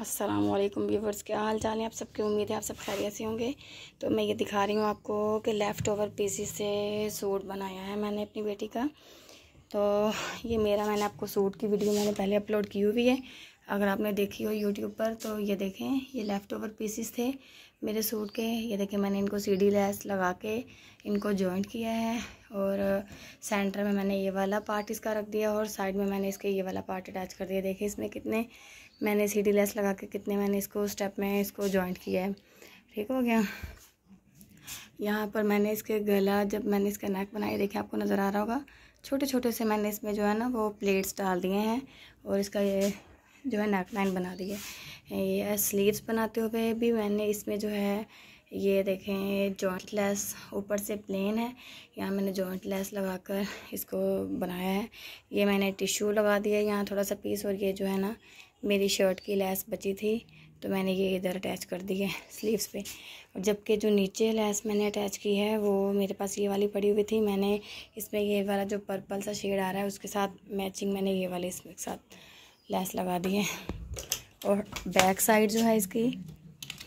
Aslam viewers क्या हाल चाल है आप सबकी उम्मीद है आप सब खैरियत से होंगे तो मैं ये दिखा रही हूँ आपको कि लेफ़्ट ओवर पीसी से सूट बनाया है मैंने अपनी बेटी का तो ये मेरा मैंने आपको सूट की वीडियो मैंने पहले अपलोड की हुई है अगर आपने देखी हो यूट्यूब पर तो ये देखें ये लेफ़्ट ओवर पीसीस थे मेरे सूट के ये देखें मैंने इनको डी लेस लगा के इनको जॉइंट किया है और सेंटर में मैंने ये वाला पार्ट इसका रख दिया और साइड में मैंने इसके ये वाला पार्ट अटैच कर दिया देखें इसमें कितने मैंने डी लेस लगा के कितने मैंने इसको स्टेप में इसको जॉइंट किया है ठीक हो गया यहाँ पर मैंने इसके गला जब मैंने इसका नेक बनाया देखे आपको नज़र आ रहा होगा छोटे छोटे से मैंने इसमें जो है ना वो प्लेट्स डाल दिए हैं और इसका ये जो है नेक लाइन बना दी है ये स्लीव्स बनाते हुए भी मैंने इसमें जो है ये देखें जॉइंट लेस ऊपर से प्लेन है यहाँ मैंने जॉइंट लेस लगाकर इसको बनाया है ये मैंने टिशू लगा दिया यहाँ थोड़ा सा पीस और ये जो है ना मेरी शर्ट की लेस बची थी तो मैंने ये इधर अटैच कर दी है स्लीव्स पे जबकि जो नीचे लेस मैंने अटैच की है वो मेरे पास ये वाली पड़ी हुई थी मैंने इसमें ये वाला जो पर्पल सा शेड आ रहा है उसके साथ मैचिंग मैंने ये वाली इसमें साथ लेस लगा दी है और बैक साइड जो है इसकी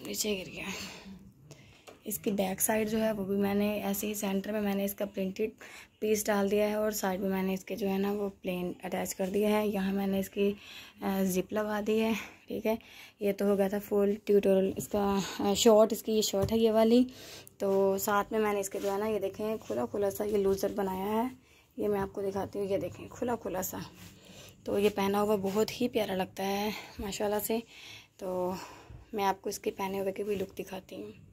नीचे गिर गया है इसकी बैक साइड जो है वो भी मैंने ऐसे ही सेंटर में मैंने इसका प्रिंटेड पीस डाल दिया है और साइड में मैंने इसके जो है ना वो प्लेन अटैच कर दिया है यहाँ मैंने इसकी जिप लगा दी है ठीक है ये तो हो गया था फुल ट्यूटोरियल इसका शॉर्ट इसकी ये शॉर्ट है ये वाली तो साथ में मैंने इसके जो है ना ये देखें खुला खुला सा ये लूजर बनाया है ये मैं आपको दिखाती हूँ ये देखें खुला खुला सा तो ये पहना हुआ बहुत ही प्यारा लगता है माशाल्लाह से तो मैं आपको इसके पहने हुए की भी लुक दिखाती हूँ